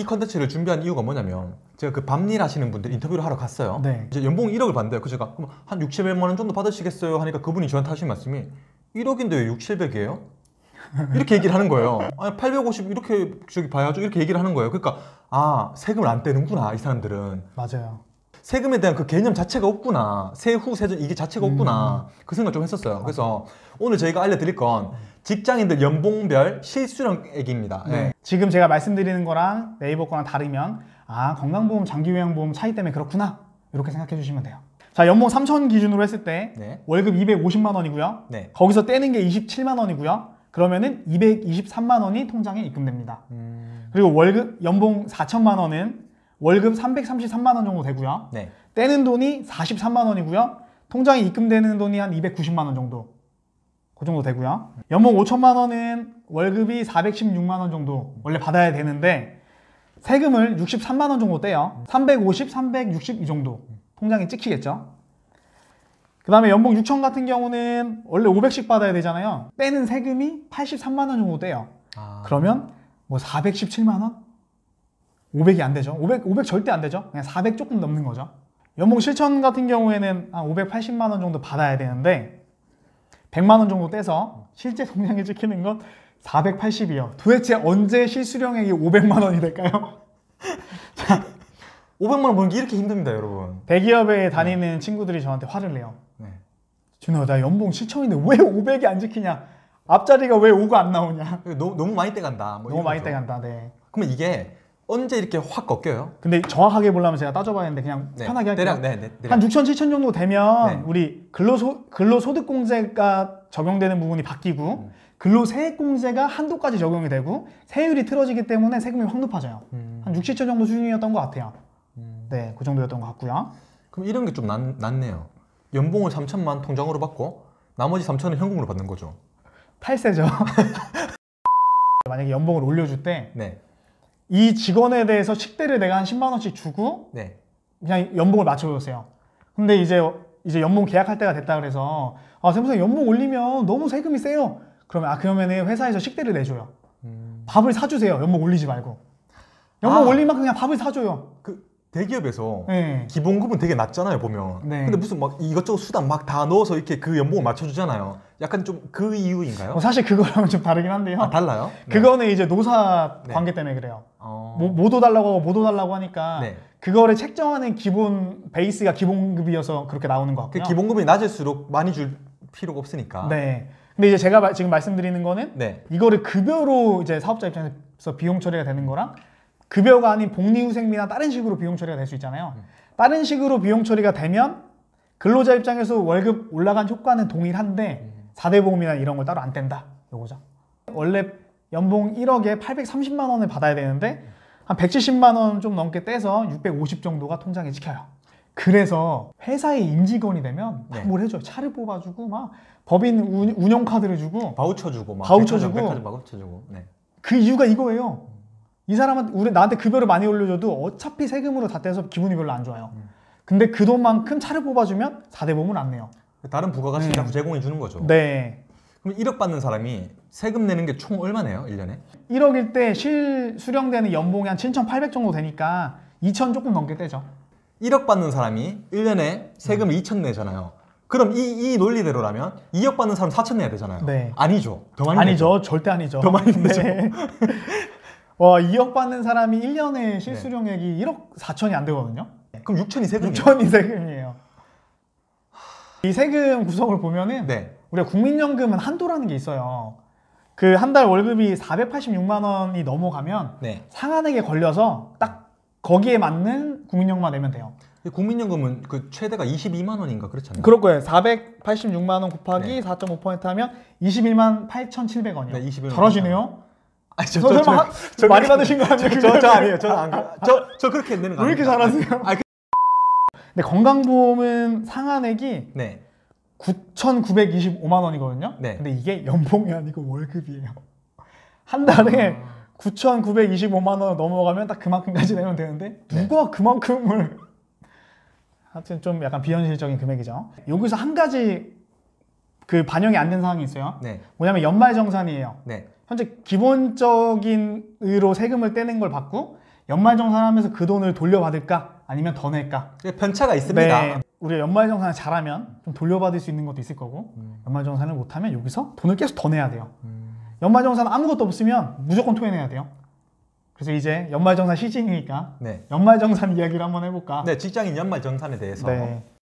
이 컨텐츠를 준비한 이유가 뭐냐면 제가 그 밤일 하시는 분들 인터뷰를 하러 갔어요. 네. 이제 연봉 1억을 받는데요. 그 제가 그럼 한 6, 700만 원 정도 받으시겠어요? 하니까 그분이 저한테 하신 말씀이 1억인데 왜 6, 700이에요? 이렇게 얘기를 하는 거예요. 아니 850 이렇게 저기 봐야죠. 이렇게 얘기를 하는 거예요. 그러니까 아 세금을 안 떼는구나 이 사람들은. 맞아요. 세금에 대한 그 개념 자체가 없구나. 세후 세전 이게 자체가 없구나. 음. 그 생각 좀 했었어요. 그래서 오늘 저희가 알려드릴 건 직장인들 연봉별 실수령액입니다. 네. 네. 지금 제가 말씀드리는 거랑 네이버 거랑 다르면 아 건강보험 장기요양보험 차이 때문에 그렇구나 이렇게 생각해 주시면 돼요. 자 연봉 3천 기준으로 했을 때 네. 월급 250만 원이고요. 네. 거기서 떼는 게 27만 원이고요. 그러면은 223만 원이 통장에 입금됩니다. 음... 그리고 월급 연봉 4천만 원은 월급 333만 원 정도 되고요. 네. 떼는 돈이 43만 원이고요. 통장에 입금되는 돈이 한 290만 원 정도. 그 정도 되고요. 연봉 5천만 원은 월급이 416만 원 정도 원래 받아야 되는데 세금을 63만 원 정도 떼요. 350, 360 이 정도 통장에 찍히겠죠. 그 다음에 연봉 6천 같은 경우는 원래 500씩 받아야 되잖아요. 떼는 세금이 83만 원 정도 떼요. 아... 그러면 뭐 417만 원? 500이 안 되죠. 500, 500 절대 안 되죠. 그냥 400 조금 넘는 거죠. 연봉 실천 같은 경우에는 한 580만 원 정도 받아야 되는데 100만 원 정도 떼서 실제 성향에 지키는 건 480이요. 도대체 언제 실수령액이 500만 원이 될까요? 500만 원 버는 게 이렇게 힘듭니다, 여러분. 대기업에 다니는 네. 친구들이 저한테 화를 내요. 네. 준호, 나 연봉 실천인데 왜 500이 안 지키냐? 앞자리가 왜 5가 안 나오냐? 너무, 너무 많이 떼간다. 뭐 너무 많이 떼간다, 네. 그러면 이게 언제 이렇게 확 꺾여요? 근데 정확하게 보려면 제가 따져봐야겠는데 그냥 네. 편하게 할게요. 대략, 네, 네, 대략. 한 6천, 7천 정도 되면 네. 우리 근로소, 근로소득공제가 적용되는 부분이 바뀌고 음. 근로세액공제가 한도까지 적용이 되고 세율이 틀어지기 때문에 세금이 확 높아져요. 음. 한 6, 7천 정도 수준이었던 것 같아요. 음. 네, 그 정도였던 것 같고요. 그럼 이런 게 좀 낫네요. 연봉을 3천만 통장으로 받고 나머지 3천은 현금으로 받는 거죠. 탈세죠. 만약에 연봉을 올려줄 때 네. 이 직원에 대해서 식대를 내가 한 10만 원씩 주고 네. 그냥 연봉을 맞춰주세요 근데 이제 이제 연봉 계약할 때가 됐다 그래서 아 세무사 님 연봉 올리면 너무 세금이 세요. 그러면 아 그러면은 회사에서 식대를 내줘요. 음... 밥을 사주세요. 연봉 올리지 말고 연봉 아... 올리면 그냥 밥을 사줘요. 그 대기업에서 네. 기본급은 되게 낮잖아요 보면. 네. 근데 무슨 막 이것저것 수단막 다 넣어서 이렇게 그 연봉을 맞춰주잖아요. 약간 좀 그 이유인가요? 어, 사실 그거랑은 좀 다르긴 한데요. 아, 달라요? 네. 그거는 이제 노사 네. 관계 때문에 그래요. 어... 뭐, 도달라고 하고 뭐도 달라고 하니까 네. 그거를 책정하는 기본 베이스가 기본급이어서 그렇게 나오는 것 그 같고요. 그 기본급이 낮을수록 많이 줄 필요가 없으니까. 네. 근데 이제 제가 지금 말씀드리는 거는 네. 이거를 급여로 이제 사업자 입장에서 비용 처리가 되는 거랑 급여가 아닌 복리후생비나 다른 식으로 비용 처리가 될 수 있잖아요. 음. 다른 식으로 비용 처리가 되면 근로자 입장에서 월급 올라간 효과는 동일한데 음. 사대 보험이나 이런 걸 따로 안 뗀다. 요거죠. 원래 연봉 1억에 830만 원을 받아야 되는데 한 170만 원 좀 넘게 떼서 650 정도가 통장에 찍혀요. 그래서 회사의 임직원이 되면 네. 뭘 해줘요. 차를 뽑아주고 막 법인 운, 영 카드를 주고 바우처 주고 막 바우처 주고 바우처 주고 네. 그 이유가 이거예요. 이 사람은 우리 나한테 급여를 많이 올려줘도 어차피 세금으로 다 떼서 기분이 별로 안 좋아요. 음. 근데 그 돈만큼 차를 뽑아주면 4대 보험은 안 내요. 다른 부가가치를 음. 제공해 네. 주는 거죠. 네. 그럼 1억 받는 사람이 세금 내는 게 총 얼마네요? 1년에? 1억일 때실 수령되는 연봉이 한 7,800 정도 되니까 2천 조금 넘게 떼죠. 1억 받는 사람이 1년에 세금 음. 2천 내잖아요. 그럼 이, 이 논리대로라면 2억 받는 사람 4천 내야 되잖아요. 네. 아니죠. 더 많이 아니죠. 내죠. 절대 아니죠. 더 많이 네. 내죠. 네. 와, 2억 받는 사람이 1년에 실수령액이 네. 1억 4천이 안 되거든요. 그럼 6천이 세금이에요. 6천이 세금이에요. 이 세금 구성을 보면은 네. 우리 국민연금은 한도라는 게 있어요. 그 한 달 월급이 486만 원이 넘어가면 네. 상한액에 걸려서 딱 거기에 맞는 국민연금만 내면 돼요. 국민연금은 그 최대가 22만 원인가 그렇잖아요. 그럴 거예요. 486만 원 곱하기 네. 4.5% 하면 21만 8,700원이요. 네, 2 잘하시네요. 아니, 저, 저, 저, 저, 저 많이 받으신 거 아니에요? 저, 저, 아니에요. 저는 안 그, 저, 저 그렇게 내는 거아니에왜 이렇게 잘하세요? 아, 그... 근데 건강보험은 상한액이 네. 9,925만 원이거든요. 네. 근데 이게 연봉이 아니고 월급이에요. 한 달에 아... 9,925만 원 넘어가면 딱 그만큼까지 내면 되는데 네. 누가 네. 그만큼을 하여튼 좀 약간 비현실적인 금액이죠. 여기서 한 가지 그 반영이 안 된 사항이 있어요. 네. 뭐냐면 연말 정산이에요. 네. 현재 기본적인으로 세금을 떼는 걸 받고 연말 정산하면서 그 돈을 돌려받을까? 아니면 더 낼까? 예, 편차가 있습니다. 네. 우리가 연말정산을 잘하면 좀 돌려받을 수 있는 것도 있을 거고 음. 연말정산을 못하면 여기서 돈을 계속 더 내야 돼요. 음. 연말정산 아무것도 없으면 무조건 토해내야 돼요. 그래서 이제 연말정산 시즌이니까 네. 연말정산 이야기를 한번 해볼까? 네, 직장인 연말정산에 대해서. 네.